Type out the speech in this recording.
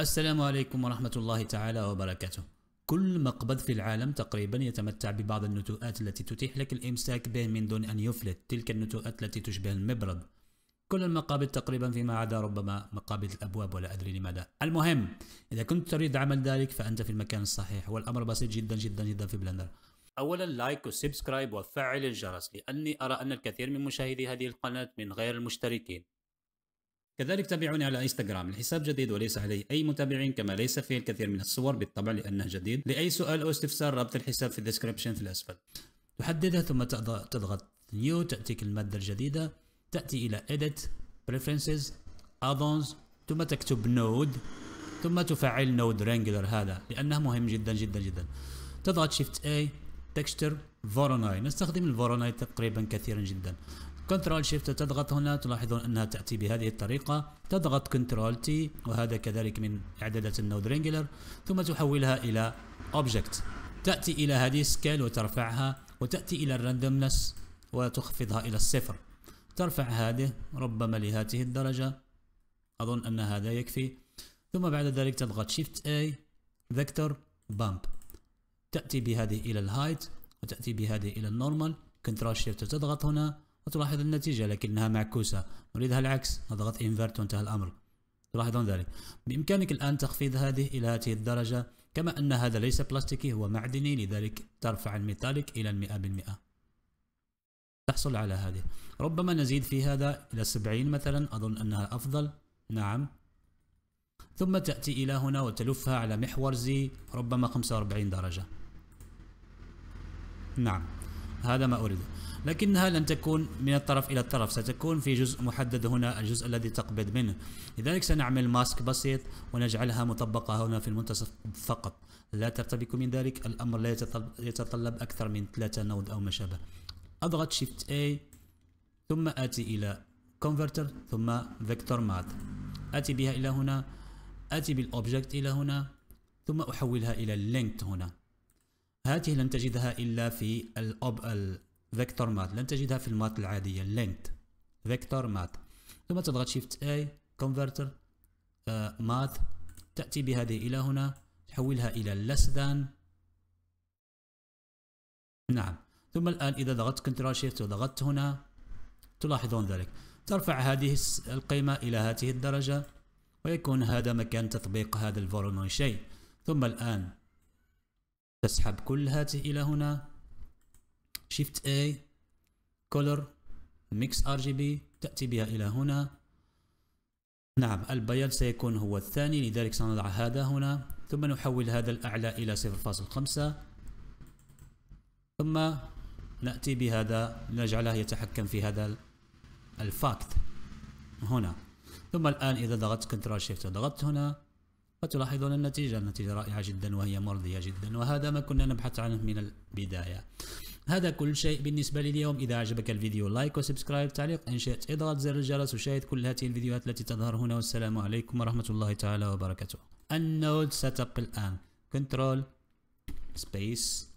السلام عليكم ورحمة الله تعالى وبركاته كل مقبض في العالم تقريبا يتمتع ببعض النتوءات التي تتيح لك الإمساك به من دون أن يفلت تلك النتوءات التي تشبه المبرد كل المقابض تقريبا فيما عدا ربما مقابض الأبواب ولا أدري لماذا المهم إذا كنت تريد عمل ذلك فأنت في المكان الصحيح والأمر بسيط جدا جدا جدا في بلندر اولا لايك وسبسكرايب وفعل الجرس لاني ارى ان الكثير من مشاهدي هذه القناه من غير المشتركين كذلك تابعوني على انستغرام الحساب جديد وليس عليه اي متابعين كما ليس فيه الكثير من الصور بالطبع لانه جديد لاي سؤال او استفسار رابط الحساب في الديسكربشن في الاسفل تحددها ثم تضغط نيو تاتيك الماده الجديده تاتي الى edit preferences addons ثم تكتب نود ثم تفعل نود رانجلر هذا لانه مهم جدا جدا جدا تضغط شيفت اي تكستر فورناي نستخدم الفورناي تقريبا كثيرا جدا كنترول شيفت تضغط هنا تلاحظون انها تاتي بهذه الطريقه تضغط كنترول تي وهذا كذلك من اعدادات النود رينجلر ثم تحولها الى اوبجكت تاتي الى هذه سكيل وترفعها وتاتي الى الراندومنس وتخفضها الى الصفر ترفع هذه ربما لهذه الدرجه اظن ان هذا يكفي ثم بعد ذلك تضغط شيفت اي فيكتور بامب تاتي بهذه الى الهايت وتاتي بهذه الى النورمال كنترول شيفت تضغط هنا وتلاحظ النتيجة لكنها معكوسة نريدها العكس نضغط انفرت وانتهى الأمر تلاحظون ذلك بإمكانك الآن تخفيض هذه إلى هذه الدرجة كما أن هذا ليس بلاستيكي هو معدني لذلك ترفع الميتاليك إلى المئة بالمئة تحصل على هذه ربما نزيد في هذا إلى 70 مثلا أظن أنها أفضل نعم ثم تأتي إلى هنا وتلفها على محور زي ربما 45 درجة نعم هذا ما أريده لكنها لن تكون من الطرف إلى الطرف ستكون في جزء محدد هنا الجزء الذي تقبض منه لذلك سنعمل ماسك بسيط ونجعلها مطبقة هنا في المنتصف فقط لا ترتبك من ذلك الأمر لا يتطلب أكثر من ثلاثة نود أو ما شابه أضغط Shift A ثم آتي إلى Converter ثم Vector Math آتي بها إلى هنا آتي بالأوبجكت إلى هنا ثم أحولها إلى Linked هنا هذه لن تجدها إلا في الأوب الفيكتور مات لن تجدها في المات العادية لينت فيكتور مات ثم تضغط شيفت A كونفرتر مات آه، تأتي بهذه إلى هنا تحولها إلى less than نعم ثم الآن إذا ضغطت كنترول شيفت وضغطت هنا تلاحظون ذلك ترفع هذه القيمة إلى هذه الدرجة ويكون هذا مكان تطبيق هذا الفورونوي شيء ثم الآن تسحب كل هذه إلى هنا Shift A Color Mix RGB تأتي بها إلى هنا نعم البياض سيكون هو الثاني لذلك سنضع هذا هنا ثم نحول هذا الأعلى إلى 0.5 ثم نأتي بهذا نجعله يتحكم في هذا الفاكت هنا ثم الآن إذا ضغطت Ctrl Shift وضغطت هنا وتلاحظون النتيجة النتيجة رائعة جدا وهي مرضية جدا وهذا ما كنا نبحث عنه من البداية هذا كل شيء بالنسبة لليوم إذا أعجبك الفيديو لايك وسبسكرايب تعليق إن شئت اضغط زر الجرس وشاهد كل هذه الفيديوهات التي تظهر هنا والسلام عليكم ورحمة الله تعالى وبركاته النود ستب الآن كنترول سبيس